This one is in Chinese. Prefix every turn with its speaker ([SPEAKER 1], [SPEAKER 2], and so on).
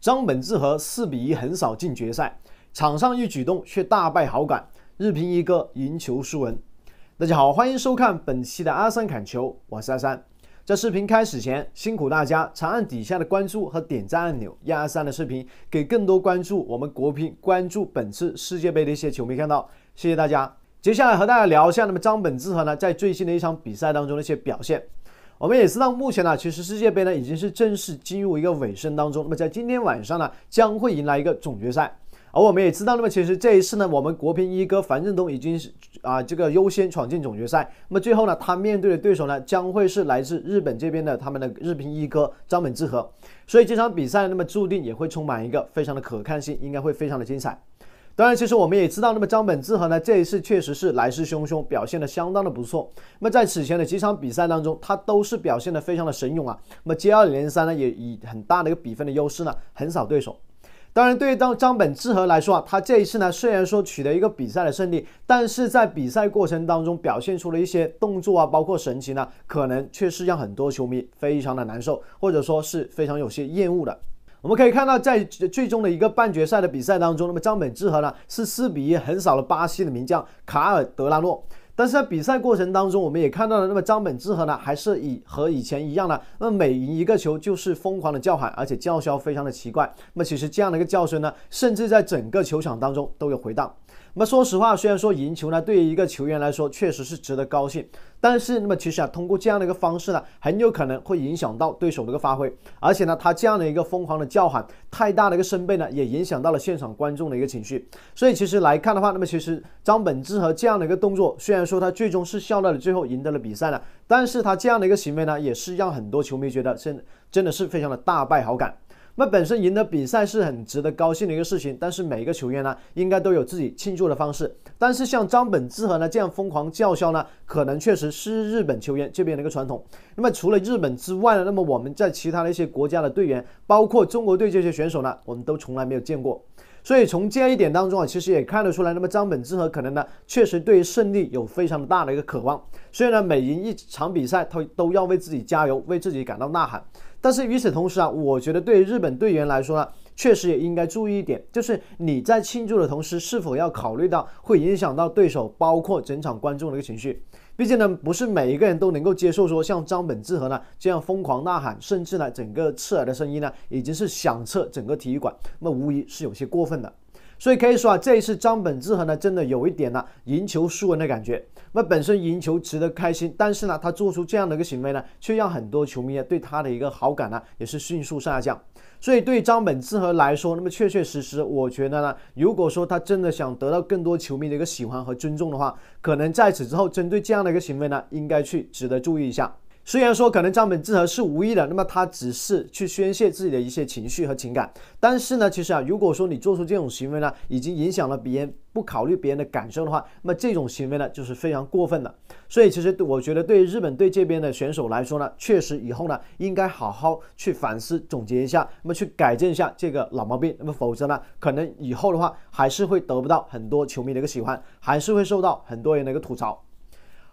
[SPEAKER 1] 张本智和四比一横扫进决赛，场上一举动却大败好感。日乒一哥赢球输人。大家好，欢迎收看本期的阿三砍球，我是阿三。在视频开始前，辛苦大家长按底下的关注和点赞按钮，让阿三的视频给更多关注我们国乒、关注本次世界杯的一些球迷看到。谢谢大家。接下来和大家聊一下，那么张本智和呢，在最新的一场比赛当中的一些表现。我们也知道，目前呢，其实世界杯呢已经是正式进入一个尾声当中。那么在今天晚上呢，将会迎来一个总决赛。而我们也知道，那么其实这一次呢，我们国乒一哥樊振东已经是啊这个优先闯进总决赛。那么最后呢，他面对的对手呢，将会是来自日本这边的他们的日乒一哥张本智和。所以这场比赛，那么注定也会充满一个非常的可看性，应该会非常的精彩。当然，其实我们也知道，那么张本智和呢，这一次确实是来势汹汹，表现的相当的不错。那么在此前的几场比赛当中，他都是表现的非常的神勇啊。那么接二连三呢，也以很大的一个比分的优势呢，横扫对手。当然，对于张张本智和来说啊，他这一次呢，虽然说取得一个比赛的胜利，但是在比赛过程当中表现出了一些动作啊，包括神情呢，可能确实让很多球迷非常的难受，或者说是非常有些厌恶的。我们可以看到，在最终的一个半决赛的比赛当中，那么张本智和呢是四比一横扫了巴西的名将卡尔德拉诺。但是在比赛过程当中，我们也看到了，那么张本智和呢还是以和以前一样呢，那么每赢一个球就是疯狂的叫喊，而且叫嚣非常的奇怪。那么其实这样的一个叫声呢，甚至在整个球场当中都有回荡。那么说实话，虽然说赢球呢对于一个球员来说确实是值得高兴，但是那么其实啊通过这样的一个方式呢，很有可能会影响到对手的一个发挥，而且呢他这样的一个疯狂的叫喊，太大的一个声贝呢也影响到了现场观众的一个情绪。所以其实来看的话，那么其实张本智和这样的一个动作，虽然说他最终是笑到了最后赢得了比赛了，但是他这样的一个行为呢也是让很多球迷觉得真真的是非常的大败好感。那本身赢得比赛是很值得高兴的一个事情，但是每一个球员呢，应该都有自己庆祝的方式。但是像张本智和呢这样疯狂叫嚣呢，可能确实是日本球员这边的一个传统。那么除了日本之外呢，那么我们在其他的一些国家的队员，包括中国队这些选手呢，我们都从来没有见过。所以从这样一点当中啊，其实也看得出来，那么张本智和可能呢，确实对于胜利有非常大的一个渴望，所以呢，每赢一场比赛他都要为自己加油，为自己感到呐喊。但是与此同时啊，我觉得对于日本队员来说呢，确实也应该注意一点，就是你在庆祝的同时，是否要考虑到会影响到对手，包括整场观众的一个情绪。毕竟呢，不是每一个人都能够接受说像张本智和呢这样疯狂呐喊，甚至呢整个刺耳的声音呢，已经是响彻整个体育馆，那无疑是有些过分的。所以可以说啊，这一次张本智和呢，真的有一点呢赢球输人的感觉。那本身赢球值得开心，但是呢，他做出这样的一个行为呢，却让很多球迷啊对他的一个好感呢也是迅速下降。所以对张本智和来说，那么确确实实，我觉得呢，如果说他真的想得到更多球迷的一个喜欢和尊重的话，可能在此之后，针对这样的一个行为呢，应该去值得注意一下。虽然说可能张本智和是无意的，那么他只是去宣泄自己的一些情绪和情感，但是呢，其实啊，如果说你做出这种行为呢，已经影响了别人，不考虑别人的感受的话，那么这种行为呢，就是非常过分的。所以其实我觉得，对日本队这边的选手来说呢，确实以后呢，应该好好去反思总结一下，那么去改正一下这个老毛病，那么否则呢，可能以后的话还是会得不到很多球迷的一个喜欢，还是会受到很多人的一个吐槽。